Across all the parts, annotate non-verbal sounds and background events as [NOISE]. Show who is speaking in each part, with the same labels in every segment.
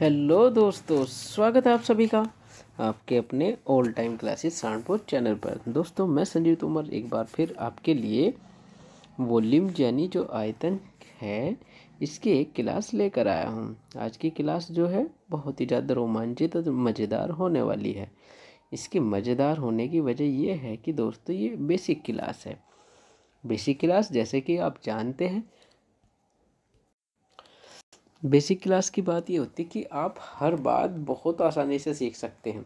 Speaker 1: hello दोस्तों स्वागत है आप सभी का आपके अपने all time classes Saharanpur channel पर दोस्तों मैं संजीव तोमर एक बार फिर आपके लिए वॉल्यूम यानी जो आयतन है इसकी एक क्लास लेकर आया हूँ आज की क्लास जो है बहुत ही ज़्यादा रोमांचित और मज़ेदार होने वाली है इसके मज़ेदार होने की वजह यह है कि दोस्तों ये बेसिक क्लास है बेसिक क्लास जैसे कि आप जानते हैं बेसिक क्लास की बात ये होती है कि आप हर बात बहुत आसानी से सीख सकते हैं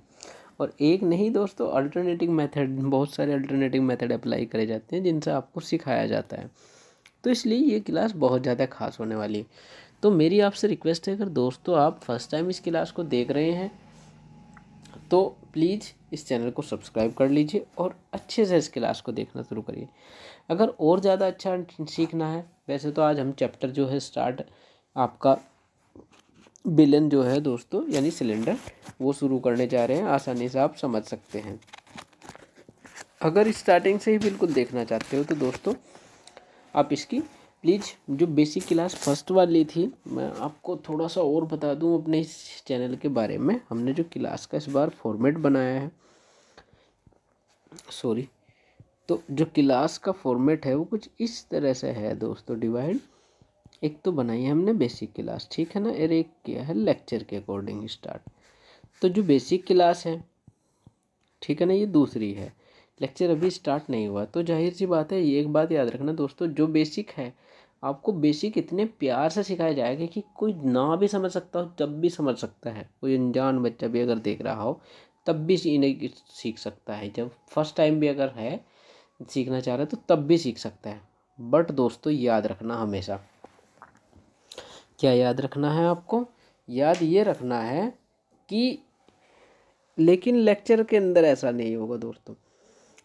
Speaker 1: और एक नहीं दोस्तों अल्टरनेटिव मेथड बहुत सारे अल्टरनेटिव मेथड अप्लाई करे जाते हैं जिनसे आपको सिखाया जाता है तो इसलिए ये क्लास बहुत ज़्यादा खास होने वाली है तो मेरी आपसे रिक्वेस्ट है अगर दोस्तों आप फर्स्ट टाइम इस क्लास को देख रहे हैं तो प्लीज़ इस चैनल को सब्सक्राइब कर लीजिए और अच्छे से इस क्लास को देखना शुरू करिए अगर और ज़्यादा अच्छा सीखना है वैसे तो आज हम चैप्टर जो है स्टार्ट आपका बिलन जो है दोस्तों यानी सिलेंडर वो शुरू करने जा रहे हैं आसानी से आप समझ सकते हैं अगर स्टार्टिंग से ही बिल्कुल देखना चाहते हो तो दोस्तों आप इसकी प्लीज़ जो बेसिक क्लास फर्स्ट वाली थी मैं आपको थोड़ा सा और बता दूं अपने इस चैनल के बारे में हमने जो क्लास का इस बार फॉर्मेट बनाया है सॉरी तो जो क्लास का फॉर्मेट है वो कुछ इस तरह से है दोस्तों डिवाइड एक तो बनाई है हमने बेसिक क्लास ठीक है ना और एक किया है लेक्चर के अकॉर्डिंग स्टार्ट तो जो बेसिक क्लास है ठीक है ना ये दूसरी है लेक्चर अभी स्टार्ट नहीं हुआ तो जाहिर सी बात है ये एक बात याद रखना दोस्तों जो बेसिक है आपको बेसिक इतने प्यार से सिखाया जाएगा कि कोई ना भी समझ सकता हो जब भी समझ सकता है कोई अनजान बच्चा भी अगर देख रहा हो तब भी इन्हें सीख सकता है जब फर्स्ट टाइम भी अगर है सीखना चाह रहा है तो तब भी सीख सकता है बट दोस्तों याद रखना हमेशा क्या याद रखना है आपको याद ये रखना है कि लेकिन लेक्चर के अंदर ऐसा नहीं होगा दोस्तों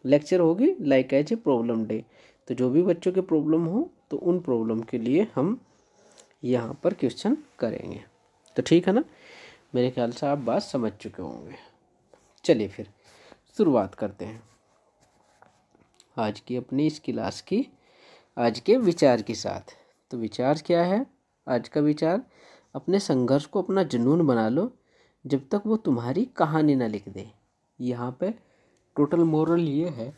Speaker 1: लेक्चर होगी like as a problem day तो जो भी बच्चों के प्रॉब्लम हो तो उन प्रॉब्लम के लिए हम यहाँ पर क्वेश्चन करेंगे तो ठीक है ना मेरे ख्याल से आप बात समझ चुके होंगे चलिए फिर शुरुआत करते हैं आज की अपनी इस क्लास की आज के विचार के साथ तो विचार क्या है आज का विचार अपने संघर्ष को अपना जुनून बना लो जब तक वो तुम्हारी कहानी ना लिख दे यहाँ पे टोटल मोरल ये है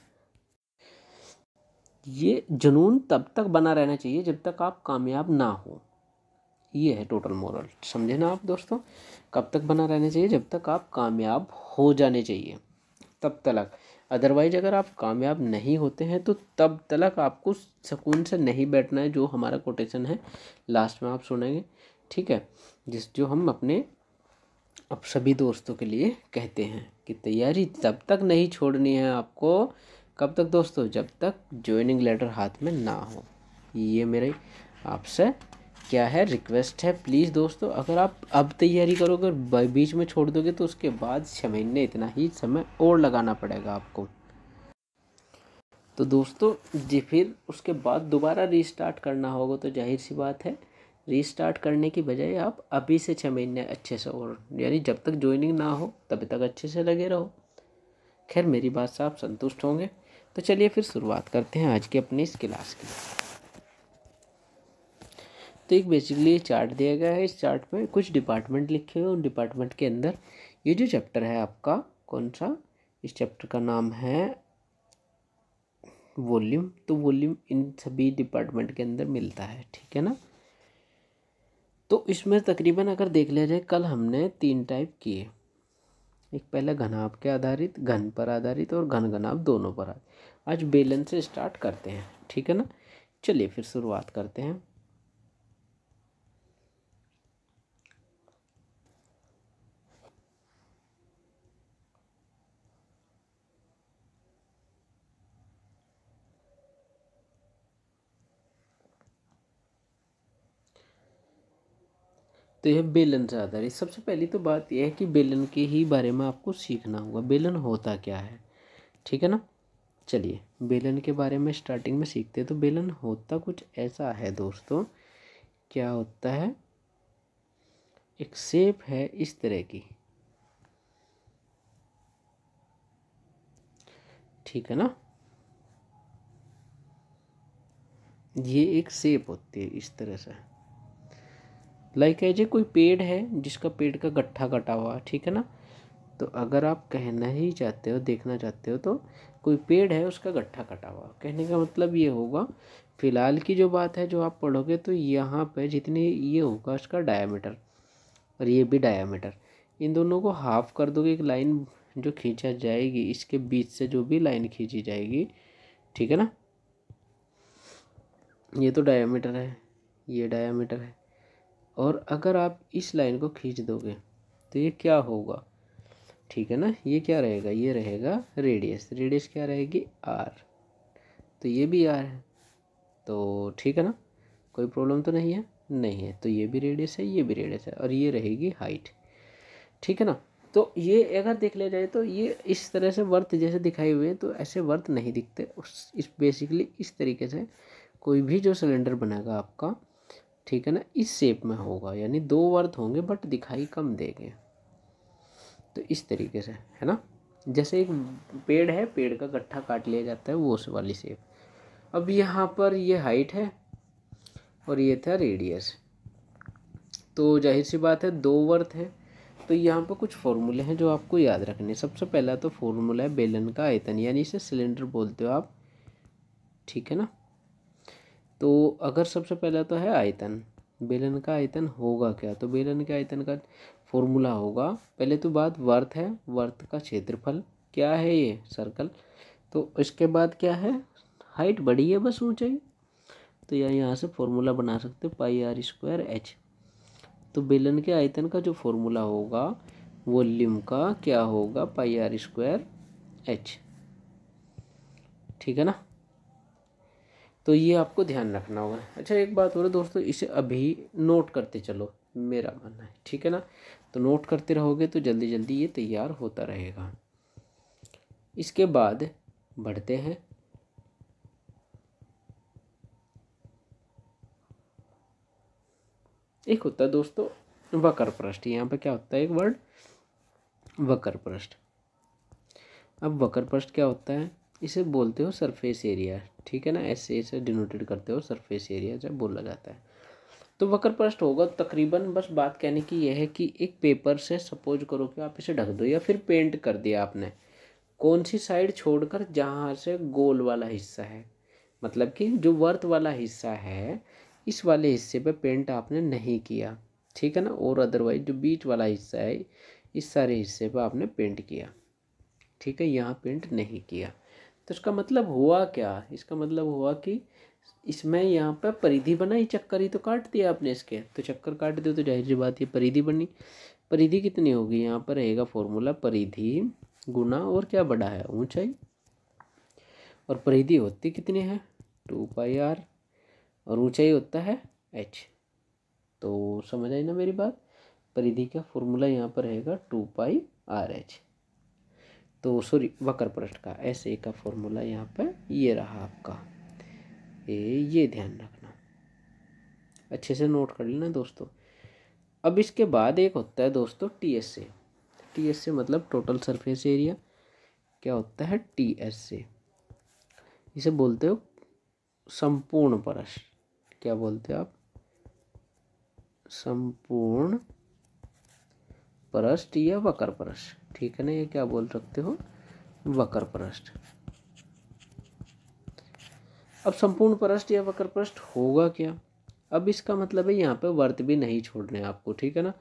Speaker 1: ये जुनून तब तक बना रहना चाहिए जब तक आप कामयाब ना हो ये है टोटल मोरल समझे ना आप दोस्तों कब तक बना रहना चाहिए जब तक आप कामयाब हो जाने चाहिए तब तक अदरवाइज़ अगर आप कामयाब नहीं होते हैं तो तब तक आपको सुकून से नहीं बैठना है जो हमारा कोटेशन है लास्ट में आप सुनेंगे ठीक है जिस जो हम अपने अब सभी दोस्तों के लिए कहते हैं कि तैयारी तब तक नहीं छोड़नी है आपको कब तक दोस्तों जब तक ज्वाइनिंग लेटर हाथ में ना हो ये मेरे आपसे क्या है रिक्वेस्ट है प्लीज़ दोस्तों अगर आप अब तैयारी करोगे और बीच में छोड़ दोगे तो उसके बाद छः महीने इतना ही समय और लगाना पड़ेगा आपको तो दोस्तों जी फिर उसके बाद दोबारा रीस्टार्ट करना होगा तो जाहिर सी बात है रीस्टार्ट करने की बजाय आप अभी से छः महीने अच्छे से और यानी जब तक ज्वाइनिंग ना हो तब तक अच्छे से लगे रहो खैर मेरी बात से आप संतुष्ट होंगे तो चलिए फिर शुरुआत करते हैं आज के अपनी इस क्लास की तो एक बेसिकली चार्ट दिया गया है इस चार्ट में कुछ डिपार्टमेंट लिखे हुए उन डिपार्टमेंट के अंदर ये जो चैप्टर है आपका कौन सा इस चैप्टर का नाम है वॉल्यूम तो वॉल्यूम इन सभी डिपार्टमेंट के अंदर मिलता है ठीक है ना तो इसमें तकरीबन अगर देख लिया जाए कल हमने तीन टाइप किए एक पहला घनाभ के आधारित घन पर आधारित और घन घनाभ दोनों पर आधारित आज बेलन से स्टार्ट करते हैं ठीक है ना चलिए फिर शुरुआत करते हैं तो यह बेलन से आधारित सबसे पहली तो बात यह है कि बेलन के ही बारे में आपको सीखना होगा बेलन होता क्या है ठीक है ना चलिए बेलन के बारे में स्टार्टिंग में सीखते हैं तो बेलन होता कुछ ऐसा है दोस्तों क्या होता है एक सेप है इस तरह की ठीक है ना ये एक सेप होती है इस तरह से लाइक एज ए कोई पेड़ है जिसका पेड़ का गट्ठा कटा हुआ ठीक है ना तो अगर आप कहना ही चाहते हो देखना चाहते हो तो कोई पेड़ है उसका गट्ठा कटा हुआ कहने का मतलब ये होगा फ़िलहाल की जो बात है जो आप पढ़ोगे तो यहाँ पे जितने ये होगा उसका डायामीटर और ये भी डायामीटर इन दोनों को हाफ़ कर दोगे एक लाइन जो खींचा जाएगी इसके बीच से जो भी लाइन खींची जाएगी ठीक है ना ये तो डायामीटर है ये डायामीटर है और अगर आप इस लाइन को खींच दोगे तो ये क्या होगा ठीक है ना ये क्या रहेगा ये रहेगा रेडियस रेडियस क्या रहेगी आर तो ये भी आर है तो ठीक है ना कोई प्रॉब्लम तो नहीं है नहीं है तो ये भी रेडियस है ये भी रेडियस है और ये रहेगी हाइट ठीक है ना तो ये अगर देख लिया जाए तो ये इस तरह से वर्त जैसे दिखाई हुए तो ऐसे वर्त नहीं दिखते उस इस बेसिकली इस तरीके से कोई भी जो सिलेंडर बनेगा आपका ठीक है ना इस शेप में होगा यानी दो वर्थ होंगे बट दिखाई कम देंगे तो इस तरीके से है ना जैसे एक पेड़ है पेड़ का गट्ठा काट लिया जाता है वो उस वाली शेप अब यहाँ पर ये हाइट है और ये था रेडियस तो जाहिर सी बात है दो वर्थ है तो यहाँ पर कुछ फॉर्मूले हैं जो आपको याद रखने सबसे पहला तो फॉर्मूला है बेलन का आयतन यानी इसे सिलेंडर बोलते हो आप ठीक है ना तो अगर सबसे पहला तो है आयतन बेलन का आयतन होगा क्या तो बेलन के आयतन का फॉर्मूला होगा पहले तो बात वर्थ है वर्थ का क्षेत्रफल क्या है ये सर्कल तो इसके बाद क्या है हाइट बड़ी है बस ऊंचाई तो यह यहाँ से फॉर्मूला बना सकते हो पाई आर स्क्वायर एच तो बेलन के आयतन का जो फॉर्मूला होगा वॉल्यूम का क्या होगा पाई आर स्क्वायर एच ठीक है ना तो ये आपको ध्यान रखना होगा अच्छा एक बात बोलो दोस्तों इसे अभी नोट करते चलो मेरा मानना है ठीक है ना तो नोट करते रहोगे तो जल्दी जल्दी ये तैयार होता रहेगा इसके बाद बढ़ते हैं एक होता है दोस्तों वक्र पृष्ठ यहाँ पे क्या होता है एक वर्ड वक्र पृष्ठ अब वक्र पृष्ठ क्या होता है इसे बोलते हो सरफेस एरिया ठीक है ना ऐसे ऐसे डिनोटेड करते हो सरफेस एरिया जब बोला जाता है तो वक्र पृष्ठ होगा तकरीबन बस बात कहने की यह है कि एक पेपर से सपोज करो कि आप इसे ढक दो या फिर पेंट कर दिया आपने कौन सी साइड छोड़कर जहाँ से गोल वाला हिस्सा है मतलब कि जो वर्थ वाला हिस्सा है इस वाले हिस्से पे पेंट आपने नहीं किया ठीक है ना और अदरवाइज जो बीच वाला हिस्सा है इस सारे हिस्से पर आपने पेंट किया ठीक है यहाँ पेंट नहीं किया तो इसका मतलब हुआ क्या इसका मतलब हुआ कि इसमें यहाँ पर परिधि बनाई चक्कर ही तो काट दिया आपने इसके तो चक्कर काट दो तो जाहिर सी बात है परिधि बनी परिधि कितनी होगी यहाँ पर रहेगा फॉर्मूला परिधि गुना और क्या बड़ा है ऊंचाई और परिधि होती कितनी है टू पाई आर और ऊंचाई होता है एच तो समझ आई ना मेरी बात परिधि का फॉर्मूला यहाँ पर रहेगा टू पाई आर एच तो सॉरी वक्र पृष्ठ का एस ए का फॉर्मूला यहाँ पर ये रहा आपका ए ये ध्यान रखना अच्छे से नोट कर लेना दोस्तों अब इसके बाद एक होता है दोस्तों T S A T S A मतलब टोटल सरफेस एरिया क्या होता है टी एस ए इसे बोलते हो संपूर्ण परश क्या बोलते हो आप संपूर्ण परस्ट या वक्र परस्ट ठीक है ना ये क्या बोल सकते हो वक्र परस्ट अब संपूर्ण परस्ट या वक्र परस्ट होगा क्या अब इसका मतलब है यहाँ पे वर्त भी नहीं छोड़ने आपको ठीक है ना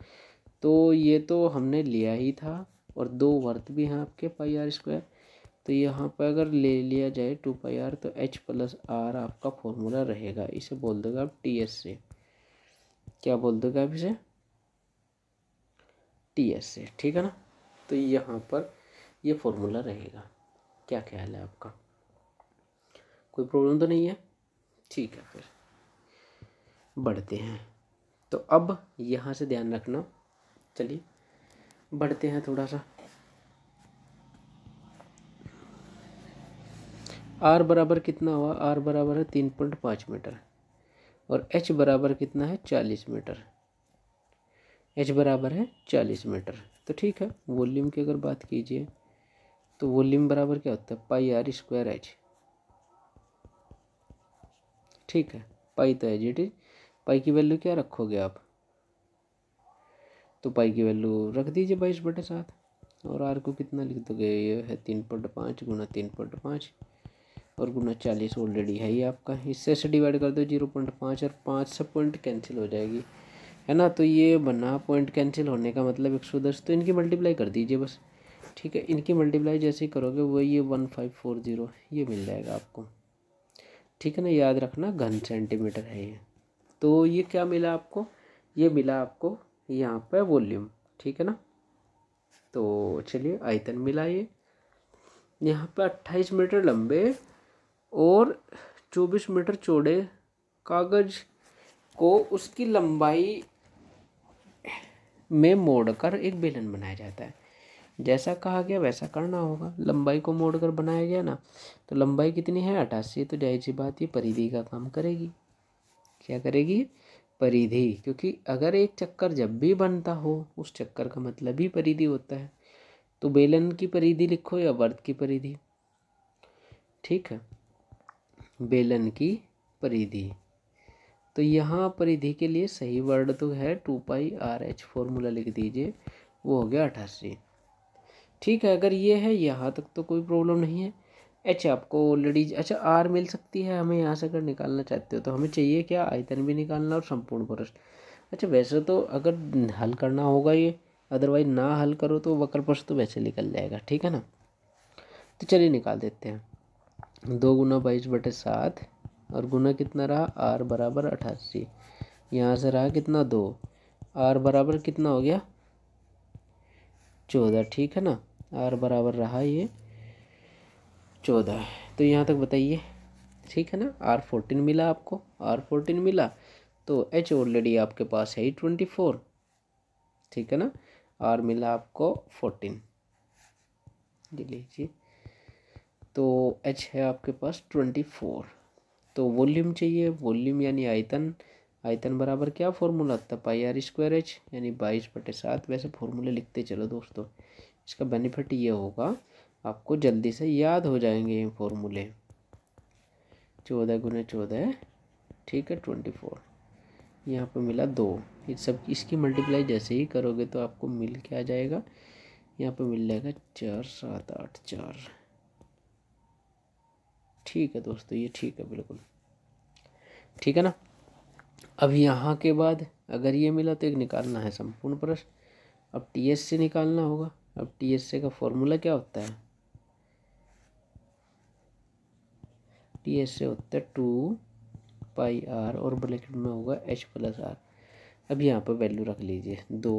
Speaker 1: तो ये तो हमने लिया ही था और दो वर्त भी हैं आपके पाई आर स्क्वायर तो यहाँ पर अगर ले लिया जाए टू पाई आर तो एच प्लस आर आपका फॉर्मूला रहेगा इसे बोल दोगे आप टी एस से क्या बोल दोगे आप इसे टी एस से ठीक है ना तो यहाँ पर ये फॉर्मूला रहेगा क्या ख्याल है आपका कोई प्रॉब्लम तो नहीं है ठीक है फिर बढ़ते हैं तो अब यहाँ से ध्यान रखना चलिए बढ़ते हैं थोड़ा सा आर बराबर कितना हुआ आर बराबर है तीन पॉइंट पाँच मीटर और एच बराबर कितना है चालीस मीटर एच बराबर है चालीस मीटर तो ठीक है वॉल्यूम की अगर बात कीजिए तो वॉल्यूम बराबर क्या होता है पाई आर स्क्वायर एच ठीक है पाई तो एच इट इज पाई की वैल्यू क्या रखोगे आप तो पाई की वैल्यू रख दीजिए बाईस बटे सात और आर को कितना लिख दोगे ये है तीन पॉइंट पाँच गुना तीन पॉइंट पाँच और गुना चालीस ऑलरेडी है ही आपका इससे से डिवाइड कर दो जीरो पॉइंट पाँच और पाँच से पॉइंट कैंसिल हो जाएगी है ना तो ये बना पॉइंट कैंसिल होने का मतलब एक सौ दस तो इनकी मल्टीप्लाई कर दीजिए बस ठीक है इनकी मल्टीप्लाई जैसे करोगे वो ये वन फाइव फोर ज़ीरो ये मिल जाएगा आपको ठीक है ना याद रखना घन सेंटीमीटर है ये तो ये क्या मिला आपको ये मिला आपको यहाँ पर वॉल्यूम ठीक है ना तो चलिए आयतन मिला ये यहाँ पर अट्ठाईस मीटर लंबे और चौबीस मीटर चौड़े कागज़ को उसकी लंबाई में मोड़कर एक बेलन बनाया जाता है जैसा कहा गया वैसा करना होगा लंबाई को मोड़कर बनाया गया ना तो लंबाई कितनी है अठासी तो जाहिर सी बात ये परिधि का काम करेगी क्या करेगी परिधि क्योंकि अगर एक चक्कर जब भी बनता हो उस चक्कर का मतलब ही परिधि होता है तो बेलन की परिधि लिखो या वर्त की परिधि ठीक है बेलन की परिधि तो यहाँ परिधि के लिए सही वर्ड तो है two pi r h formula लिख दीजिए वो हो गया अठासी ठीक है अगर ये है यहाँ तक तो कोई प्रॉब्लम नहीं है एच आपको ऑलरेडी अच्छा आर मिल सकती है हमें यहाँ से अगर निकालना चाहते हो तो हमें चाहिए क्या आयतन भी निकालना और संपूर्ण पुरुष अच्छा वैसे तो अगर हल करना होगा ये अदरवाइज ना हल करो तो वक्र पुरुष तो वैसे निकल जाएगा ठीक है ना तो चलिए निकाल देते हैं दो गुना बाईस बटे सात और गुना कितना रहा आर बराबर अठासी यहाँ से रहा कितना दो आर बराबर कितना हो गया चौदह ठीक है ना आर बराबर रहा ये चौदह तो यहाँ तक बताइए ठीक है ना आर फोर्टीन मिला आपको आर फोर्टीन मिला तो एच ऑलरेडी आपके पास है ही ट्वेंटी फोर ठीक है ना आर मिला आपको फोर्टीन जी लीजिए तो एच है आपके पास ट्वेंटी फोर तो वॉल्यूम चाहिए वॉल्यूम यानी आयतन आयतन बराबर क्या फॉर्मूला आता है पाई आर स्क्वायर एच यानी बाईस बटे सात वैसे फॉर्मूले लिखते चलो दोस्तों इसका बेनिफिट ये होगा आपको जल्दी से याद हो जाएंगे ये फॉर्मूले चौदह गुना चौदह ठीक है ट्वेंटी फोर यहाँ पर मिला दो ये सब इसकी मल्टीप्लाई जैसे ही करोगे तो आपको मिल के आ जाएगा यहाँ पर मिल जाएगा चार सात आठ चार ठीक है दोस्तों ये ठीक है बिल्कुल ठीक है ना अब यहाँ के बाद अगर ये मिला तो एक निकालना है संपूर्ण प्रश्न अब टी एस से निकालना होगा अब टी एस से का फॉर्मूला क्या होता है टी एस से होता है टू पाई आर और ब्रैकेट में होगा एच प्लस आर अब यहाँ पर वैल्यू रख लीजिए दो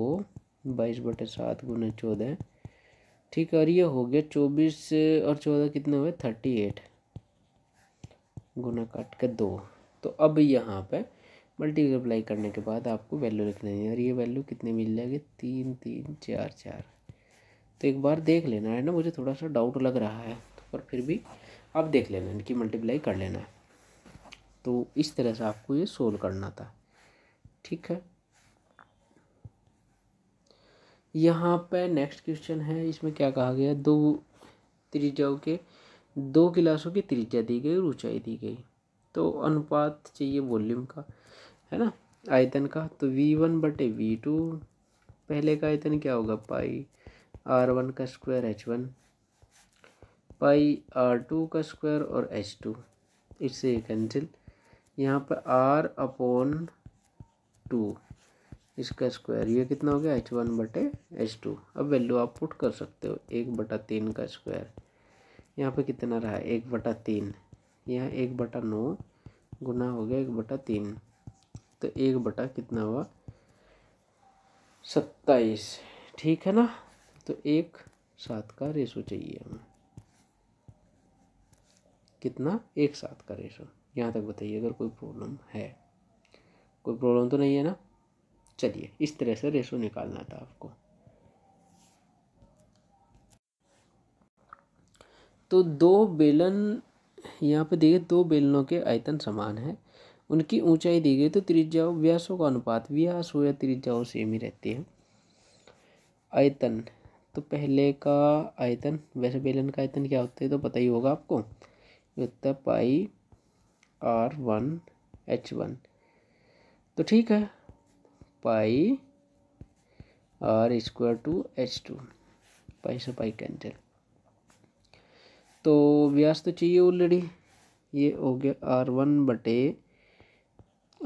Speaker 1: बाईस बटे सात गुना चौदह ठीक है और ये हो गया चौबीस और चौदह कितना हुए थर्टी एट गुना काट के दो तो अब यहाँ पर मल्टीप्लाई करने के बाद आपको वैल्यू लिख लेनी है और ये वैल्यू कितने मिल जाएगी तीन तीन चार चार तो एक बार देख लेना है ना मुझे थोड़ा सा डाउट लग रहा है तो पर फिर भी आप देख लेना इनकी मल्टीप्लाई कर लेना है तो इस तरह से आपको ये सोल्व करना था ठीक है यहाँ पे नेक्स्ट क्वेश्चन है इसमें क्या कहा गया दो त्रिज्याओं के दो गिलासों की त्रिज्या दी गई और ऊंचाई दी गई तो अनुपात चाहिए वॉल्यूम का है ना आयतन का तो वी वन बटे वी टू पहले का आयतन क्या होगा पाई आर वन का square h one pi r two का स्क्वायर और एच टू इससे कैंसिल यहाँ पर आर अपॉन टू इसका स्क्वायर ये कितना हो गया एच वन बटे एच टू अब वैल्यू आप पुट कर सकते हो एक बटा तीन का स्क्वायर यहाँ पे कितना रहा एक बटा तीन यह एक बटा नौ गुना हो गया एक बटा तीन तो एक बटा कितना हुआ सत्ताईस ठीक है ना तो एक सात का रेशो चाहिए हमें कितना एक सात का रेशो यहाँ तक बताइए अगर कोई प्रॉब्लम है कोई प्रॉब्लम तो नहीं है ना चलिए इस तरह से रेशो निकालना था आपको तो दो बेलन यहाँ पे देखिए दो बेलनों के आयतन समान है उनकी ऊंचाई दी गई तो त्रिज्या व्यासों का अनुपात व्यास हो या त्रिज्या हो सेम ही रहती है आयतन तो पहले का आयतन वैसे बेलन का आयतन क्या होता है तो पता ही होगा आपको ये होता है pi r one h one तो ठीक है pi r square two h two pi से पाई कैंसिल तो व्यास तो चाहिए ऑलरेडी ये हो गया आर वन बटे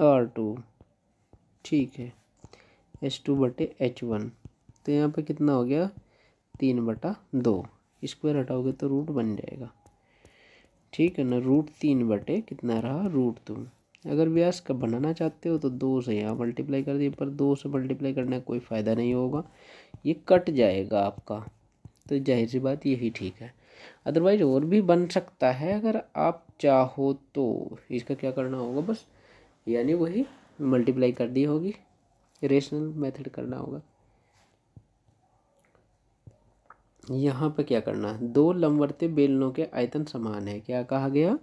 Speaker 1: आर टू ठीक है एच टू बटे एच वन तो यहाँ पे कितना हो गया तीन बटा दो स्क्वायर हटाओगे तो रूट बन जाएगा ठीक है ना रूट तीन बटे कितना रहा रूट दो अगर व्यास का बनाना चाहते हो तो दो से यहाँ मल्टीप्लाई कर दिए पर दो से मल्टीप्लाई करने का कोई फ़ायदा नहीं होगा ये कट जाएगा आपका तो जाहिर सी बात यही ठीक है अदरवाइज और भी बन सकता है अगर आप चाहो तो इसका क्या करना होगा बस यानी वही मल्टीप्लाई कर दी होगी रेशनल मेथड करना होगा यहाँ पर क्या करना है दो लंबरते बेलनों के आयतन समान है क्या कहा गया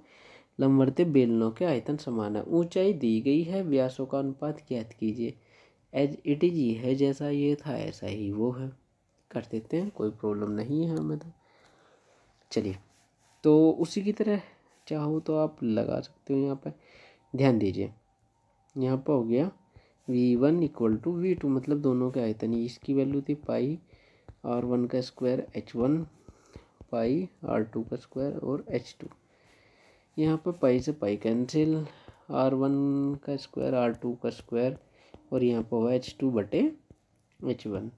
Speaker 1: लंबरते बेलनों के आयतन समान है ऊंचाई दी गई है व्यासों का अनुपात ज्ञात कीजिए एज इट इज है जैसा ये था ऐसा ही वो है कर देते हैं कोई प्रॉब्लम नहीं है हमें तो चलिए तो उसी की तरह चाहो तो आप लगा सकते हो यहाँ पर ध्यान दीजिए यहाँ पर हो गया V one equal to V two मतलब दोनों के आयतन इसकी वैल्यू थी पाई आर वन का square h one pi r two का स्क्वायर और एच टू यहाँ पर पाई से पाई कैंसिल आर वन का स्क्वायर आर टू का स्क्वायर और यहाँ पर हुआ एच टू बटे एच वन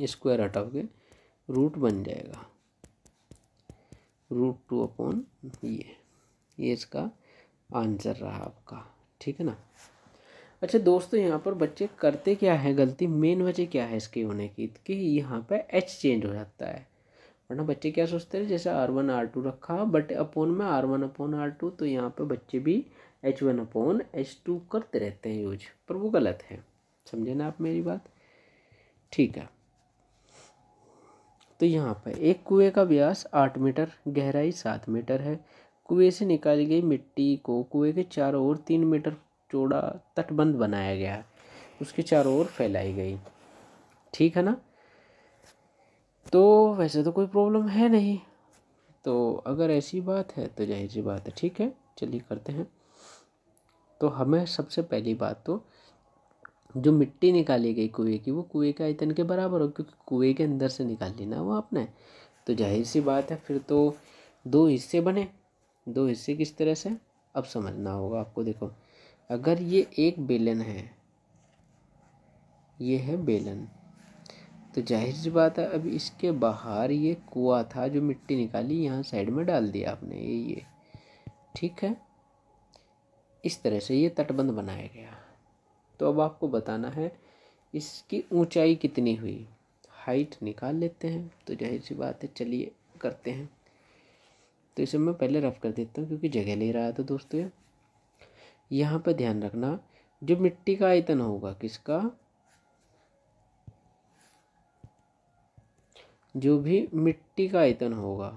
Speaker 1: स्क्वायर हटाओगे रूट बन जाएगा रूट टू अपॉन ये ये इसका आंसर रहा आपका ठीक है ना अच्छा दोस्तों यहाँ पर बच्चे करते क्या है गलती मेन वजह क्या है इसके होने की कि यहाँ पे एच चेंज हो जाता है वरना बच्चे क्या सोचते हैं जैसे आर वन आर टू रखा बट अपोन में r one upon r two तो यहाँ पे बच्चे भी h one upon h two करते रहते हैं यूज पर वो गलत है समझे ना आप मेरी बात ठीक है तो यहाँ पर एक कुएं का व्यास आठ मीटर गहराई सात मीटर है कुएं से निकाली गई मिट्टी को कुएं के चारों ओर तीन मीटर चौड़ा तटबंध बनाया गया उसके चारों ओर फैलाई गई ठीक है ना तो वैसे तो कोई प्रॉब्लम है नहीं तो अगर ऐसी बात है तो जाहिर सी बात है ठीक है चलिए करते हैं तो हमें सबसे पहली बात तो जो मिट्टी निकाली गई कुएँ की वो कुएँ के आयतन के बराबर हो क्योंकि कुएँ के अंदर से निकाल ना वो आपने तो जाहिर सी बात है फिर तो दो हिस्से बने दो हिस्से किस तरह से अब समझना होगा आपको देखो अगर ये एक बेलन है ये है बेलन तो जाहिर सी बात है अब इसके बाहर ये कुआ था जो मिट्टी निकाली यहाँ साइड में डाल दिया आपने ये ये ठीक है इस तरह से ये तटबंध बनाया गया तो अब आपको बताना है इसकी ऊंचाई कितनी हुई हाइट निकाल लेते हैं तो जाहिर सी बात है चलिए करते हैं तो इसे मैं पहले रफ़ कर देता हूँ क्योंकि जगह ले रहा था तो दोस्तों यहाँ पर ध्यान रखना जो मिट्टी का आयतन होगा किसका जो भी मिट्टी का आयतन होगा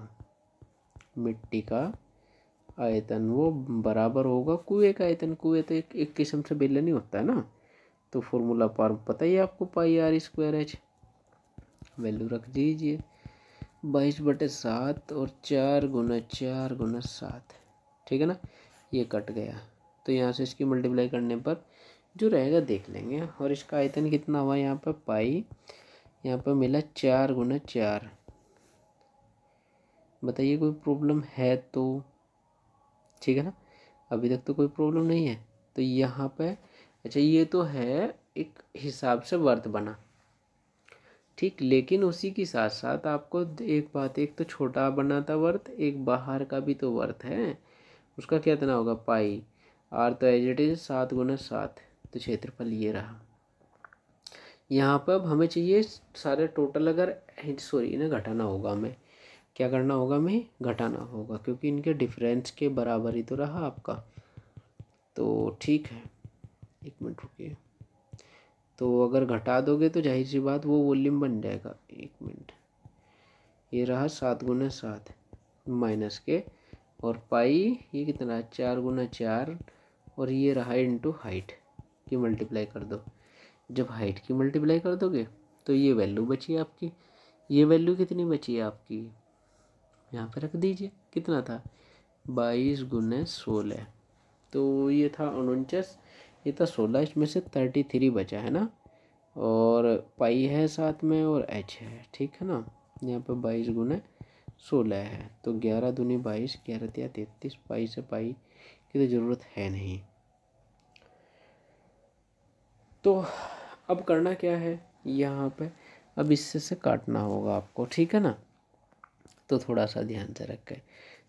Speaker 1: मिट्टी का आयतन वो बराबर होगा कुएँ का आयतन कुएँ तो एक, एक किस्म से बेलन ही होता है ना तो फॉर्मूला फॉर्म पता ही आपको pi r square h value रख दीजिए बाईस बटे सात और चार गुना चार गुना सात ठीक है ना ये कट गया तो यहाँ से इसकी मल्टीप्लाई करने पर जो रहेगा देख लेंगे और इसका आयतन कितना हुआ यहाँ पर पाई यहाँ पर मिला चार गुना चार बताइए कोई प्रॉब्लम है तो ठीक है ना अभी तक तो कोई प्रॉब्लम नहीं है तो यहाँ पे अच्छा ये तो है एक हिसाब से वर्त बना ठीक लेकिन उसी के साथ साथ आपको एक बात एक तो छोटा बना था वर्त एक बाहर का भी तो वर्त है उसका क्या इतना होगा पाई आर तो एज इट इज सात गुना सात तो क्षेत्रफल ये रहा यहाँ पर अब हमें चाहिए सारे टोटल अगर सॉरी ना घटाना होगा हमें क्या करना होगा हमें घटाना होगा क्योंकि इनके डिफरेंस के बराबर ही तो रहा आपका तो ठीक है एक मिनट रुकिए तो अगर घटा दोगे तो जाहिर सी बात वो वॉल्यूम बन जाएगा एक मिनट ये रहा सात गुना सात माइनस के और पाई ये कितना चार गुना चार और ये रहा इनटू हाइट की मल्टीप्लाई कर दो जब हाइट की मल्टीप्लाई कर दोगे तो ये वैल्यू बची आपकी ये वैल्यू कितनी बची आपकी यहाँ पे रख दीजिए कितना था बाईस गुने सोलह तो ये था उनचास ये था सोलह इसमें से थर्टी थ्री बचा है ना और पाई है साथ में और एच है ठीक है ना यहाँ पे बाईस गुने सोलह है तो ग्यारह दूनी बाईस ग्यारह तिया तैतीस पाई से पाई की तो ज़रूरत है नहीं तो अब करना क्या है यहाँ पे अब इससे से काटना होगा आपको ठीक है ना तो थोड़ा सा ध्यान से गए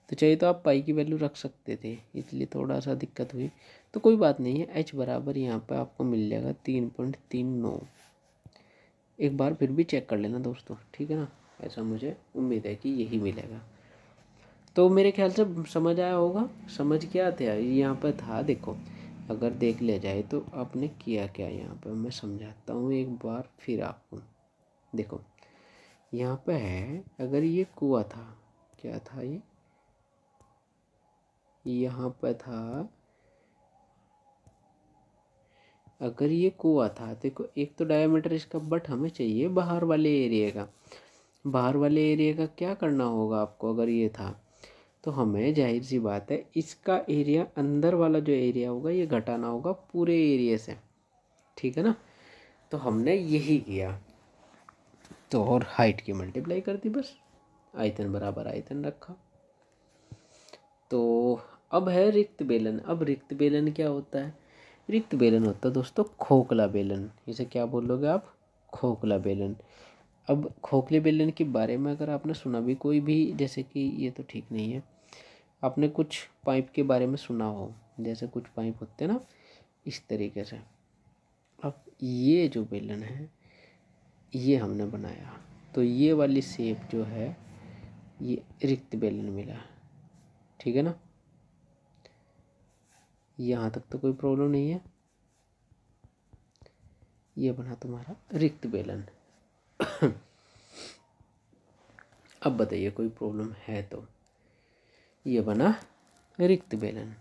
Speaker 1: तो चाहिए तो आप पाई की वैल्यू रख सकते थे इसलिए थोड़ा सा दिक्कत हुई तो कोई बात नहीं है एच बराबर यहाँ पर आपको मिल जाएगा तीन पॉइंट तीन नौ एक बार फिर भी चेक कर लेना दोस्तों ठीक है ना ऐसा मुझे उम्मीद है कि यही मिलेगा तो मेरे ख्याल से समझ आया होगा समझ क्या था यहाँ पर था देखो अगर देख लिया जाए तो आपने किया क्या यहाँ पर मैं समझाता हूँ एक बार फिर आपको देखो यहाँ पे है अगर ये कुआ था क्या था ये यहाँ पे था अगर ये कुआ था देखो एक तो डायमीटर इसका बट हमें चाहिए बाहर वाले एरिया का बाहर वाले एरिया का क्या करना होगा आपको अगर ये था तो हमें जाहिर सी बात है इसका एरिया अंदर वाला जो एरिया होगा ये घटाना होगा पूरे एरिया से ठीक है ना तो हमने यही किया तो और हाइट की मल्टीप्लाई कर दी बस आयतन बराबर आयतन रखा तो अब है रिक्त बेलन अब रिक्त बेलन क्या होता है रिक्त बेलन होता है दोस्तों खोखला बेलन इसे क्या बोलोगे आप खोखला बेलन अब खोखले बेलन के बारे में अगर आपने सुना भी कोई भी जैसे कि ये तो ठीक नहीं है आपने कुछ पाइप के बारे में सुना हो जैसे कुछ पाइप होते हैं ना इस तरीके से अब ये जो बेलन है ये हमने बनाया तो ये वाली सेप जो है ये रिक्त बेलन मिला ठीक है ना यहाँ तक तो कोई प्रॉब्लम नहीं है ये बना तुम्हारा रिक्त बेलन [COUGHS] अब बताइए कोई प्रॉब्लम है तो ये बना रिक्त बेलन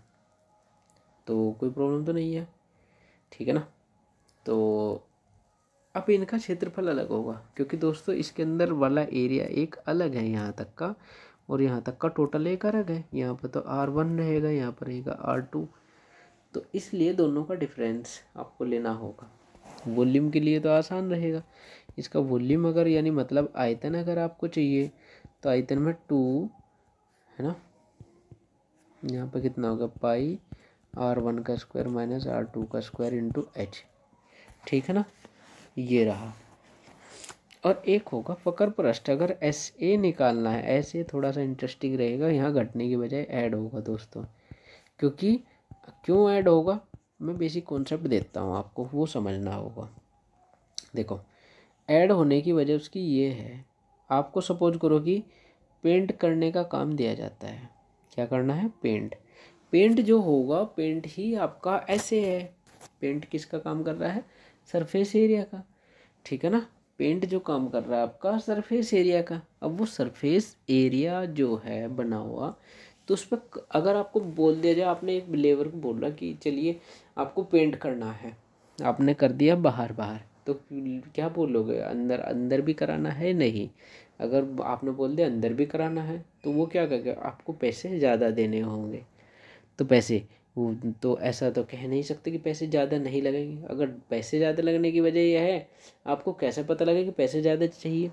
Speaker 1: तो कोई प्रॉब्लम तो नहीं है ठीक है ना तो अब इनका क्षेत्रफल अलग होगा क्योंकि दोस्तों इसके अंदर वाला एरिया एक अलग है यहाँ तक का और यहाँ तक का टोटल एक अलग है यहाँ पर तो आर वन रहेगा यहाँ पर रहेगा आर टू तो इसलिए दोनों का डिफरेंस आपको लेना होगा वॉल्यूम के लिए तो आसान रहेगा इसका वॉल्यूम अगर यानी मतलब आयतन अगर आपको चाहिए तो आयतन में टू है ना यहाँ पर कितना होगा पाई आर वन का स्क्वायर माइनस आर टू का स्क्वायर इंटू एच ठीक है ना ये रहा और एक होगा फकर प्रश्न अगर एस ए निकालना है एस ए थोड़ा सा इंटरेस्टिंग रहेगा यहाँ घटने की बजाय ऐड होगा दोस्तों क्योंकि क्यों ऐड होगा मैं बेसिक कॉन्सेप्ट देता हूँ आपको वो समझना होगा देखो ऐड होने की वजह उसकी ये है आपको सपोज करो कि पेंट करने का काम दिया जाता है क्या करना है पेंट पेंट जो होगा पेंट ही आपका ऐसे है पेंट किसका काम कर रहा है सरफेस एरिया का ठीक है ना पेंट जो काम कर रहा है आपका सरफेस एरिया का अब वो सरफेस एरिया जो है बना हुआ तो उस पर अगर आपको बोल दिया जाए आपने एक लेबर को बोला कि चलिए आपको पेंट करना है आपने कर दिया बाहर बाहर तो क्या बोलोगे अंदर अंदर भी कराना है नहीं अगर आपने बोल दिया अंदर भी कराना है तो वो क्या करेगा आपको पैसे ज़्यादा देने होंगे तो पैसे वो तो ऐसा तो कह नहीं सकते कि पैसे ज़्यादा नहीं लगेंगे अगर पैसे ज़्यादा लगने की वजह यह है आपको कैसे पता लगे कि पैसे ज़्यादा चाहिए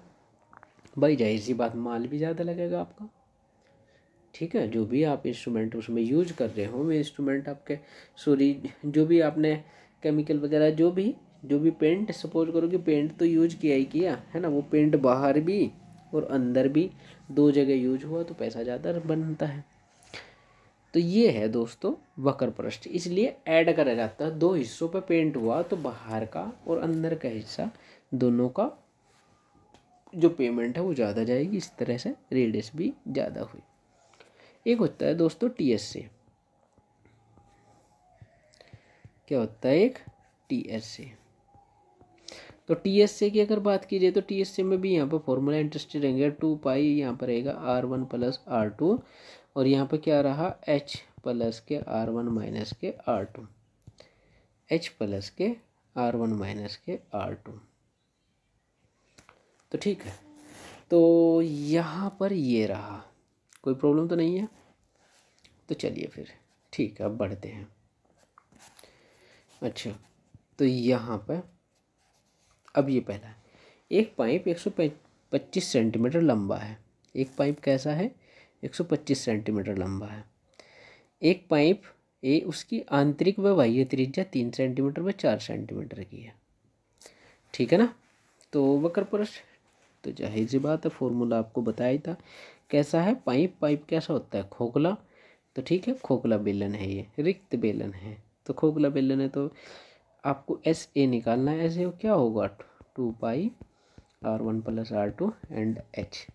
Speaker 1: भाई जाहिर सी बात माल भी ज़्यादा लगेगा आपका ठीक है जो भी आप इंस्ट्रूमेंट उसमें यूज कर रहे हो वे इंस्ट्रूमेंट आपके सॉरी जो भी आपने केमिकल वगैरह जो भी जो भी पेंट सपोज करो कि पेंट तो यूज किया ही किया है ना वो पेंट बाहर भी और अंदर भी दो जगह यूज हुआ तो पैसा ज़्यादा बनता है तो ये है दोस्तों वक्र पृष्ठ इसलिए ऐड करा जाता है दो हिस्सों पर पेंट हुआ तो बाहर का और अंदर का हिस्सा दोनों का जो पेमेंट है वो ज़्यादा जाएगी इस तरह से रेडियस भी ज़्यादा हुई एक होता है दोस्तों टी एस सी क्या होता है एक टी एस सी तो टी एस सी की अगर बात की जाए तो टी एस सी में भी यहाँ पर फॉर्मूला इंटरेस्टेड रहेंगे टू पाई यहाँ पर रहेगा r one plus r two और यहाँ पे क्या रहा एच प्लस के आर वन माइनस के आर टू एच प्लस के आर वन माइनस के आर टू तो ठीक है तो यहाँ पर ये रहा कोई प्रॉब्लम तो नहीं है तो चलिए फिर ठीक है अब बढ़ते हैं अच्छा तो यहाँ पर अब ये पहला है एक पाइप एक सौ पच्चीस सेंटीमीटर लंबा है एक पाइप कैसा है 125 सेंटीमीटर लंबा है एक पाइप ए उसकी आंतरिक व बाह्य त्रिज्या तीन सेंटीमीटर व चार सेंटीमीटर की है ठीक है ना तो वक्र पुरुष तो जाहिर सी बात है फॉर्मूला आपको बताया था कैसा है पाइप पाइप कैसा होता है खोखला तो ठीक है खोखला बेलन है ये रिक्त बेलन है तो खोखला बेलन है तो आपको एस ए निकालना है ऐसे क्या होगा two pi r one plus r two and h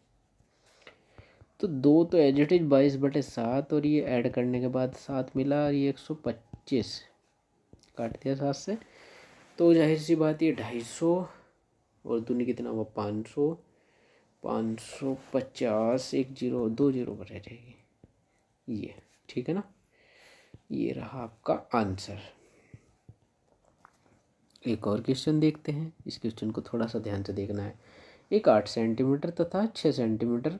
Speaker 1: तो दो तो एजटेज बाईस बटे सात और ये ऐड करने के बाद सात मिला और ये एक सौ पच्चीस काट दिया सात से तो जाहिर सी बात ये ढाई सौ और दूनी कितना हुआ पाँच सौ पाँच सौ पचास एक जीरो दो जीरो पर रह जाएगी ये ठीक है ना ये रहा आपका आंसर एक और क्वेश्चन देखते हैं इस क्वेश्चन को थोड़ा सा ध्यान से देखना है एक आठ सेंटीमीटर तथा छः सेंटीमीटर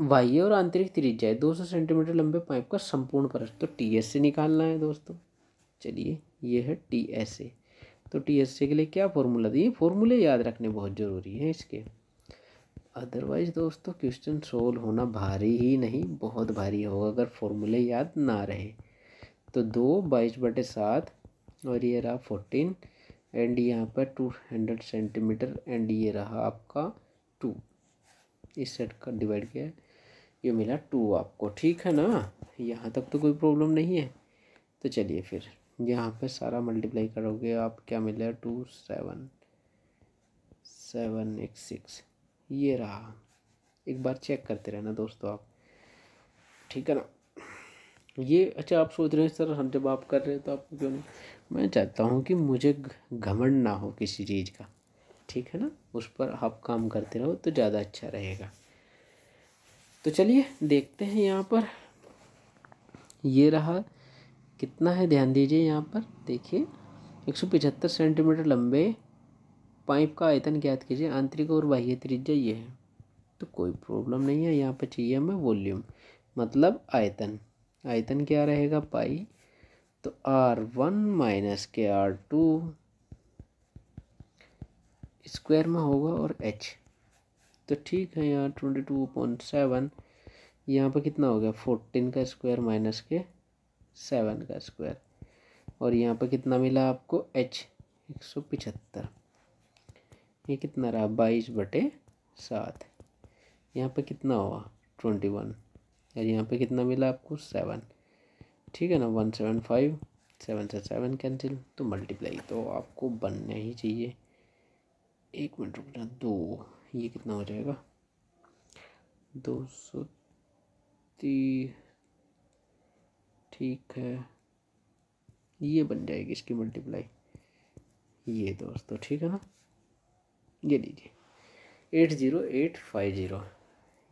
Speaker 1: बाह्य और आंतरिक त्रिज्या है सौ सेंटीमीटर लंबे पाइप का संपूर्ण परस तो टी एस से निकालना है दोस्तों चलिए ये है टी एस ए तो टी एस ए के लिए क्या फॉर्मूला दिए फॉर्मूले याद रखने बहुत ज़रूरी हैं इसके अदरवाइज दोस्तों क्वेश्चन सोल्व होना भारी ही नहीं बहुत भारी होगा अगर फॉर्मूले याद ना रहे तो दो बाईस बटे सात और ये रहा फोर्टीन एंड यहाँ पर टू हंड्रेड सेंटीमीटर एंड ये रहा आपका टू इस सेट का डिवाइड किया है ये मिला टू आपको ठीक है ना यहाँ तक तो कोई प्रॉब्लम नहीं है तो चलिए फिर यहाँ पे सारा मल्टीप्लाई करोगे आप क्या मिला two seven seven eight six ये रहा एक बार चेक करते रहना दोस्तों आप ठीक है ना ये अच्छा आप सोच रहे हैं सर हम जब आप कर रहे हैं तो आपको क्यों नहीं मैं चाहता हूँ कि मुझे घमंड ना हो किसी चीज़ का ठीक है ना उस पर आप काम करते रहो तो ज़्यादा अच्छा रहेगा तो चलिए देखते हैं यहाँ पर ये रहा कितना है ध्यान दीजिए यहाँ पर देखिए एक सौ सेंटीमीटर लंबे पाइप का आयतन ज्ञात कीजिए आंतरिक और बाह्य त्रिज्या ये है तो कोई प्रॉब्लम नहीं है यहाँ पर चाहिए हमें वॉल्यूम मतलब आयतन आयतन क्या रहेगा पाई तो आर वन माइनस के आर टू स्क्वायर में होगा और एच तो ठीक है यहाँ ट्वेंटी टू पॉइंट सेवन यहाँ पर कितना हो गया फोर्टीन का स्क्वायर माइनस के सेवन का स्क्वायर और यहाँ पर कितना मिला आपको एच एक सौ पिछहत्तर ये कितना रहा बाईस बटे सात यहाँ पर कितना हुआ ट्वेंटी वन और यहाँ पर कितना मिला आपको सेवन ठीक है ना वन सेवन फाइव सेवन से सेवन कैंसिल तो मल्टीप्लाई तो आपको बनना ही चाहिए एक मिनट रुकना दो ये कितना हो जाएगा दो सौ तीस ठीक है ये बन जाएगी इसकी मल्टीप्लाई ये तो दोस्तों ठीक है ना ये लीजिए eight zero eight five zero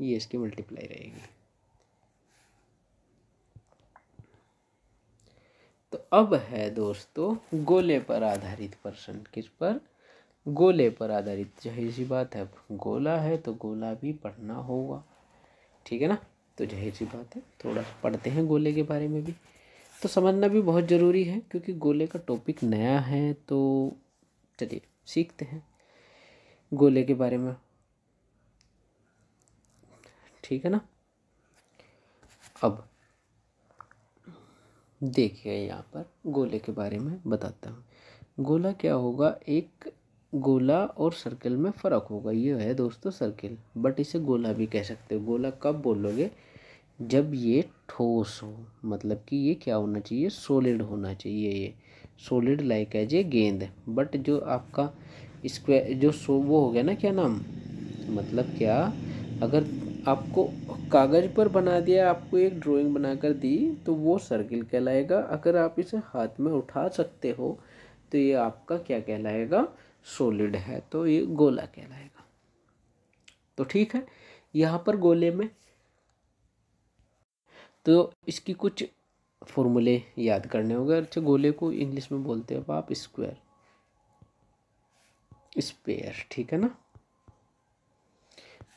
Speaker 1: ये इसकी मल्टीप्लाई रहेगी तो अब है दोस्तों गोले पर आधारित प्रश्न किस पर गोले पर आधारित जाहिर सी बात है गोला है तो गोला भी पढ़ना होगा ठीक है ना तो जाहिर सी बात है थोड़ा पढ़ते हैं गोले के बारे में भी तो समझना भी बहुत ज़रूरी है क्योंकि गोले का टॉपिक नया है तो चलिए सीखते हैं गोले के बारे में ठीक है ना अब देखिए यहाँ पर गोले के बारे में बताता हूँ गोला क्या होगा एक गोला और सर्कल में फ़र्क होगा ये है दोस्तों सर्किल बट इसे गोला भी कह सकते हो गोला कब बोलोगे जब ये ठोस हो मतलब कि ये क्या होना चाहिए सॉलिड होना चाहिए ये सॉलिड लाइक है जे गेंद बट जो आपका स्क्वायर जो सो वो हो गया ना क्या नाम मतलब क्या अगर आपको कागज़ पर बना दिया आपको एक ड्राइंग बनाकर दी तो वो सर्किल कहलाएगा अगर आप इसे हाथ में उठा सकते हो तो ये आपका क्या कहलाएगा सोलिड है तो ये गोला कहलाएगा तो ठीक है यहाँ पर गोले में तो इसकी कुछ फॉर्मूले याद करने होंगे अच्छा गोले को इंग्लिश में बोलते हो आप स्क्वायर स्पेयर ठीक है ना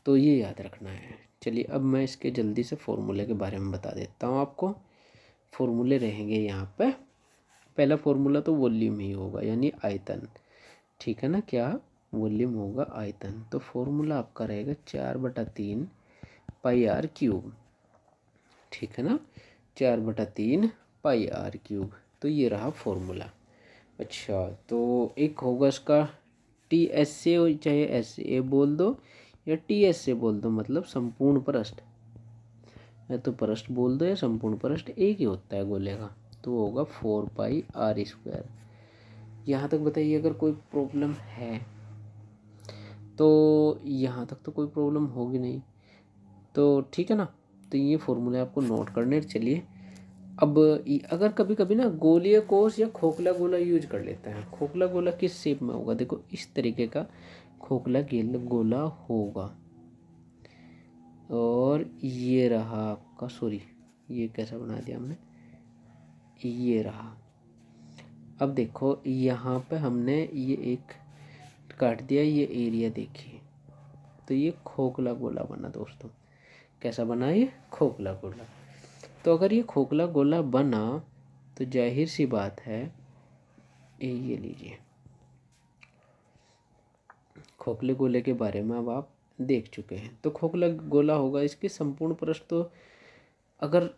Speaker 1: तो ये याद रखना है चलिए अब मैं इसके जल्दी से फॉर्मूले के बारे में बता देता हूँ आपको फॉर्मूले रहेंगे यहाँ पे पहला फॉर्मूला तो वॉल्यूम ही होगा यानी आयतन ठीक है ना क्या वॉल्यूम होगा आयतन तो फॉर्मूला आपका रहेगा चार बटा तीन पाई आर क्यूब ठीक है ना चार बटा तीन पाई आर क्यूब तो ये रहा फॉर्मूला अच्छा तो एक होगा इसका टी एस ए चाहे एस ए बोल दो या टी एस ए बोल दो मतलब संपूर्ण परस्ट या तो परस्ट बोल दो या संपूर्ण परस्ट एक ही होता है गोले का तो होगा फोर पाई आर स्क्वायर यहाँ तक बताइए अगर कोई प्रॉब्लम है तो यहाँ तक तो कोई प्रॉब्लम होगी नहीं तो ठीक है ना तो ये फॉर्मूला आपको नोट करने चलिए अब अगर कभी कभी ना गोलीय कोष या खोखला गोला यूज कर लेते हैं खोखला गोला किस शेप में होगा देखो इस तरीके का खोखला गेल गोला होगा और ये रहा आपका सॉरी ये कैसा बना दिया हमने ये रहा अब देखो यहाँ पे हमने ये एक काट दिया ये एरिया देखिए तो ये खोखला गोला बना दोस्तों कैसा बना ये खोखला गोला तो अगर ये खोखला गोला बना तो जाहिर सी बात है ये ये लीजिए खोखले गोले के बारे में अब आप देख चुके हैं तो खोखला गोला होगा इसकी संपूर्ण प्रश्न तो अगर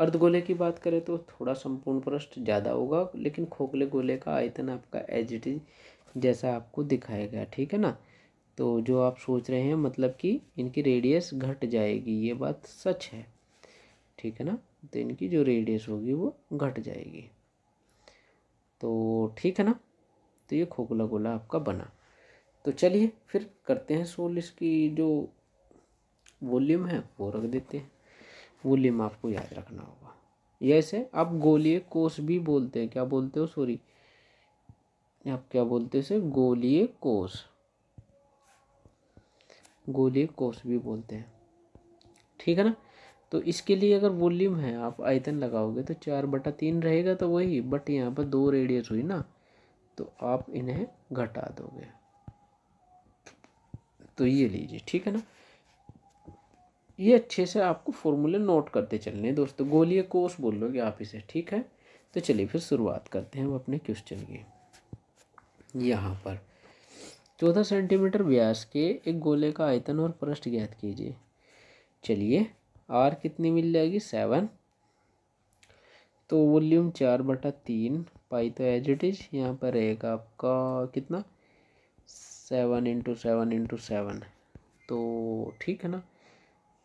Speaker 1: अर्धगोले की बात करें तो थोड़ा संपूर्ण पृष्ठ ज़्यादा होगा लेकिन खोखले गोले का आयतन आपका एज इट इज जैसा आपको दिखाया गया ठीक है ना तो जो आप सोच रहे हैं मतलब कि इनकी रेडियस घट जाएगी ये बात सच है ठीक है ना तो इनकी जो रेडियस होगी वो घट जाएगी तो ठीक है ना तो ये खोखला गोला आपका बना तो चलिए फिर करते हैं सोल इसकी जो वॉल्यूम है वो रख देते हैं वो लिम आपको याद रखना होगा यस है आप गोलिय कोष भी बोलते हैं क्या बोलते हो सॉरी आप क्या बोलते हो गोलिय कोष गोलिय कोष भी बोलते हैं ठीक है ना तो इसके लिए अगर वॉल्यूम है आप आयतन लगाओगे तो चार बटा तीन रहेगा तो वही बट यहाँ पर दो रेडियस हुई ना तो आप इन्हें घटा दोगे तो ये लीजिए ठीक है ना ये अच्छे से आपको फॉर्मूले नोट करते चलने दोस्तों गोलीय कोष बोल लोगे आप इसे ठीक है तो चलिए फिर शुरुआत करते हैं हम अपने क्वेश्चन की यहाँ पर चौदह सेंटीमीटर व्यास के एक गोले का आयतन और पृष्ठ ज्ञात कीजिए चलिए आर कितनी मिल जाएगी सेवन तो वॉल्यूम चार बटा तीन पाई तो एज इट इज यहाँ पर रहेगा आपका कितना seven into seven into seven तो ठीक है ना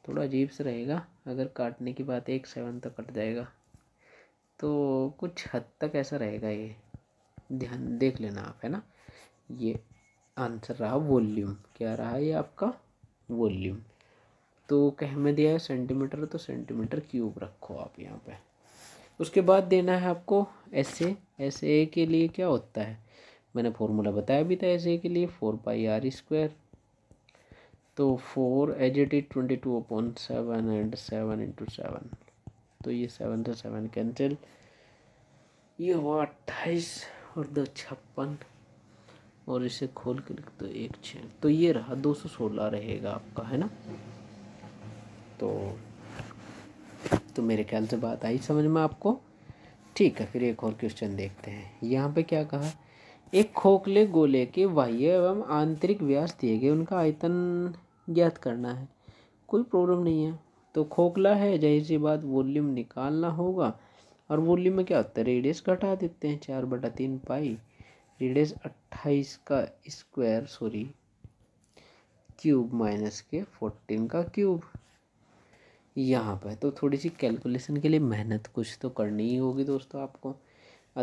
Speaker 1: थोड़ा अजीब से रहेगा अगर काटने की बात एक सेवन तक तो कट जाएगा तो कुछ हद तक ऐसा रहेगा ये ध्यान देख लेना आप है ना ये आंसर रहा वॉल्यूम क्या रहा ये आपका वॉल्यूम तो कह में दिया है सेंटीमीटर तो सेंटीमीटर क्यूब रखो आप यहाँ पे उसके बाद देना है आपको एस ए एस ए के लिए क्या होता है मैंने फॉर्मूला बताया भी था एस ए के लिए फोर पाई आर स्क्वायर तो four as it is twenty two upon seven and seven into seven तो ये सेवन से सेवन कैंसिल ये हुआ अट्ठाईस और दो छप्पन और इसे खोल के लिख दो एक छः तो ये रहा दो सौ सोलह रहेगा आपका है ना तो तो मेरे ख्याल से बात आई समझ में आपको ठीक है फिर एक और क्वेश्चन देखते हैं यहाँ पे क्या कहा एक खोखले गोले के बाह्य एवं आंतरिक व्यास दिए गए उनका आयतन ज्ञात करना है कोई प्रॉब्लम नहीं है तो खोखला है जाहिर सी बात वॉल्यूम निकालना होगा और वॉल्यूम में क्या होता है रेडियस घटा देते हैं चार बटा तीन पाई रेडियस अट्ठाईस का स्क्वायर सॉरी क्यूब माइनस के फोर्टीन का क्यूब यहाँ पर तो थोड़ी सी कैलकुलेशन के लिए मेहनत कुछ तो करनी ही होगी दोस्तों आपको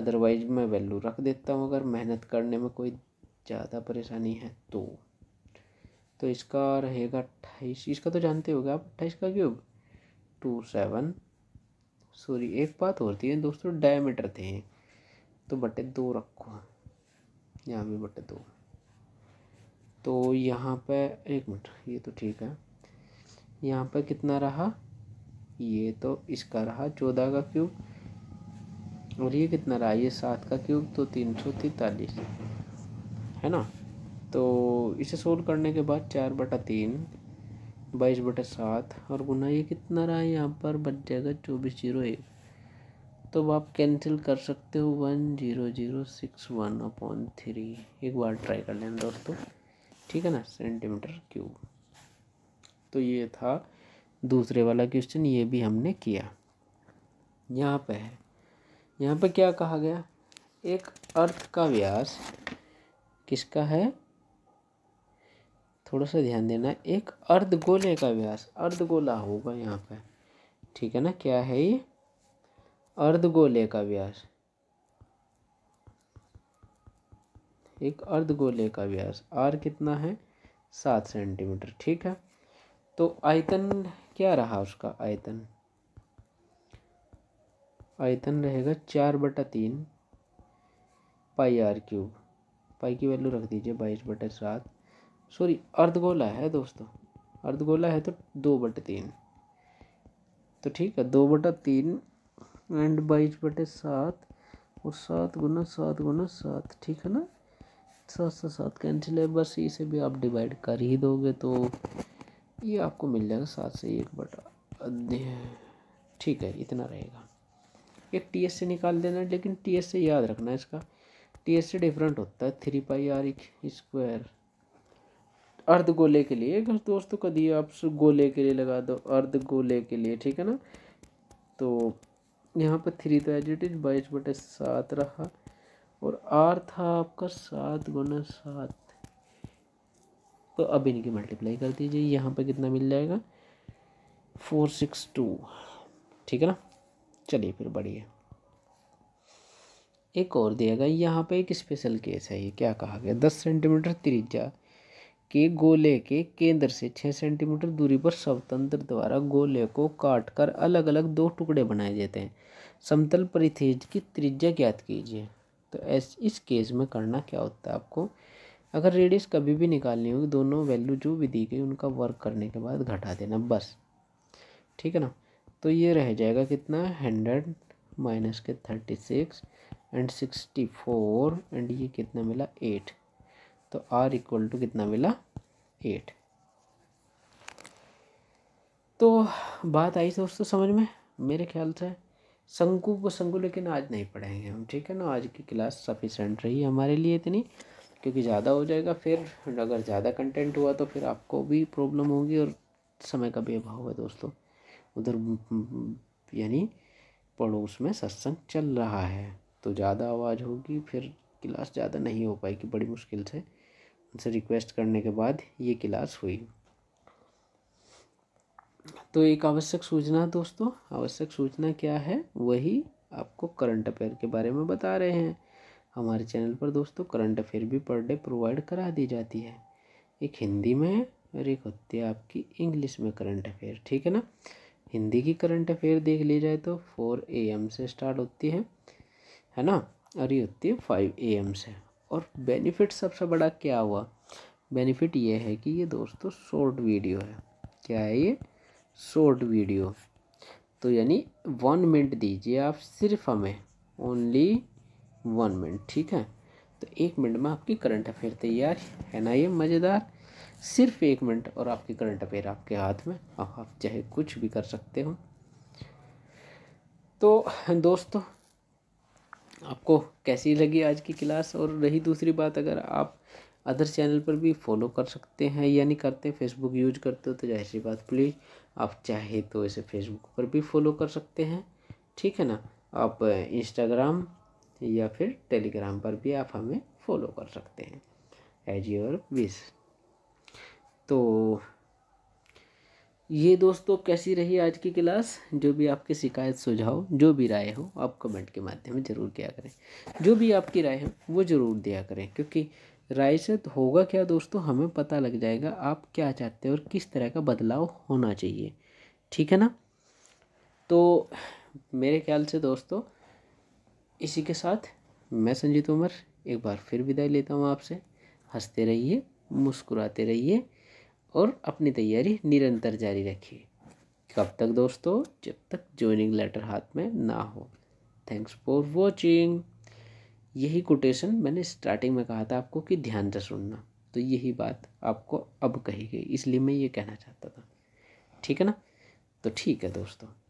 Speaker 1: अदरवाइज मैं वैल्यू रख देता हूँ अगर मेहनत करने में कोई ज़्यादा परेशानी है तो तो इसका रहेगा अट्ठाईस इसका तो जानते हो आप अट्ठाईस का क्यूब टू सेवन सॉरी एक बात होती है दोस्तों डायमीटर थे तो बटे दो रखो यहाँ भी बटे दो तो यहाँ पे एक मिनट ये तो ठीक है यहाँ पे कितना रहा ये तो इसका रहा चौदह का क्यूब और ये कितना रहा ये सात का क्यूब तो तीन सौ तैतालीस है ना तो इसे सोल्व करने के बाद चार बटा तीन बाईस बटा सात और गुना ये कितना रहा है यहाँ पर बच जाएगा चौबीस जीरो एक तो आप कैंसिल कर सकते हो one zero zero six one upon three एक बार ट्राई कर लेना दोस्तों ठीक है ना सेंटीमीटर क्यूब तो ये था दूसरे वाला क्वेश्चन ये भी हमने किया यहाँ पे है यहाँ पे क्या कहा गया एक अर्थ का व्यास किसका है थोड़ा सा ध्यान देना एक एक अर्धगोले का व्यास अर्धगोला होगा यहाँ पे ठीक है ना क्या है ये अर्धगोले का व्यास एक अर्धगोले का व्यास आर कितना है सात सेंटीमीटर ठीक है तो आयतन क्या रहा उसका आयतन आयतन रहेगा चार बटा तीन पाई आर क्यूब पाई की वैल्यू रख दीजिए बाईस बटा सात सॉरी अर्धगोला है दोस्तों अर्धगोला है तो दो बटे तीन तो ठीक है दो बटा तीन एंड बाईस बटे सात और सात गुना सात गुना सात ठीक है ना सात सौ सात कैंसिल है बस इसे भी आप डिवाइड कर ही दोगे तो ये आपको मिल जाएगा सात से एक बटा ठीक है इतना रहेगा एक टी एस से निकाल देना लेकिन टी एस से याद रखना है इसका टी एस से डिफरेंट होता है थ्री पाई आर स्क्वायर अर्ध गोले के लिए अगर दोस्तों का दिया आप गोले के लिए लगा दो अर्ध गोले के लिए ठीक है ना तो यहाँ पर थ्री था एज इज बाईस बटे सात रहा और आर था आपका सात गुना सात तो अब इनकी मल्टीप्लाई कर दीजिए यहाँ पर कितना मिल जाएगा फोर सिक्स टू ठीक है ना चलिए फिर बढ़िया एक और दिया गया यहाँ पर एक स्पेशल केस है ये क्या कहा गया दस सेंटीमीटर त्रिज्या के गोले के केंद्र से छः सेंटीमीटर दूरी पर स्वतंत्र द्वारा गोले को काटकर अलग अलग दो टुकड़े बनाए जाते हैं समतल परिथेज की त्रिज्या ज्ञात कीजिए तो ऐस इस केस में करना क्या होता है आपको अगर रेडियस कभी भी निकालनी होगी दोनों वैल्यू जो भी दी गई उनका वर्क करने के बाद घटा देना बस ठीक है ना तो ये रह जाएगा कितना हंड्रेड माइनस के thirty six and sixty four and ये कितना मिला एट तो आर इक्वल टू कितना मिला एट तो बात आई दोस्तों समझ में मेरे ख्याल से शंकु को शंकु लेकिन आज नहीं पढ़ेंगे हम ठीक है ना आज की क्लास सफिशेंट रही हमारे लिए इतनी क्योंकि ज़्यादा हो जाएगा फिर अगर ज़्यादा कंटेंट हुआ तो फिर आपको भी प्रॉब्लम होगी और समय का भी अभाव है दोस्तों उधर यानी पड़ोस में सत्संग चल रहा है तो ज़्यादा आवाज़ होगी फिर क्लास ज़्यादा नहीं हो पाएगी बड़ी मुश्किल से से रिक्वेस्ट करने के बाद ये क्लास हुई तो एक आवश्यक सूचना दोस्तों आवश्यक सूचना क्या है वही आपको करंट अफेयर के बारे में बता रहे हैं हमारे चैनल पर दोस्तों करंट अफेयर भी पर डे प्रोवाइड करा दी जाती है एक हिंदी में और एक होती है आपकी इंग्लिश में करंट अफेयर ठीक है ना हिंदी की करंट अफेयर देख ली जाए तो फोर ए एम से स्टार्ट होती है है ना और ये होती है फाइव ए एम से और बेनिफिट सबसे बड़ा क्या हुआ बेनिफिट ये है कि ये दोस्तों शॉर्ट वीडियो है क्या है ये शॉर्ट वीडियो तो यानी वन मिनट दीजिए आप सिर्फ हमें ओनली वन मिनट ठीक है तो एक मिनट में आपकी करंट अफेयर तैयार है ना ये मज़ेदार सिर्फ एक मिनट और आपकी करंट अफेयर आपके हाथ में अब आप चाहे कुछ भी कर सकते हो तो दोस्तों आपको कैसी लगी आज की क्लास और रही दूसरी बात अगर आप अदर चैनल पर भी फॉलो कर सकते हैं या नहीं करते फेसबुक यूज करते हो तो जाहिर सी बात प्लीज़ आप चाहे तो इसे फेसबुक पर भी फॉलो कर सकते हैं ठीक है ना आप इंस्टाग्राम या फिर टेलीग्राम पर भी आप हमें फॉलो कर सकते हैं एज योर विश तो ये दोस्तों कैसी रही आज की क्लास जो भी आपके शिकायत सुझाव जो भी राय हो आप कमेंट के माध्यम में ज़रूर किया करें जो भी आपकी राय हो वो ज़रूर दिया करें क्योंकि राय से तो होगा क्या दोस्तों हमें पता लग जाएगा आप क्या चाहते हैं और किस तरह का बदलाव होना चाहिए ठीक है ना तो मेरे ख्याल से दोस्तों इसी के साथ मैं संजीत उमर एक बार फिर विदाई लेता हूँ आपसे हंसते रहिए मुस्कुराते रहिए और अपनी तैयारी निरंतर जारी रखिए कब तक दोस्तों जब तक ज्वाइनिंग लेटर हाथ में ना हो थैंक्स फॉर वॉचिंग यही कोटेशन मैंने स्टार्टिंग में कहा था आपको कि ध्यान से सुनना तो यही बात आपको अब कही गई इसलिए मैं ये कहना चाहता था ठीक है ना तो ठीक है दोस्तों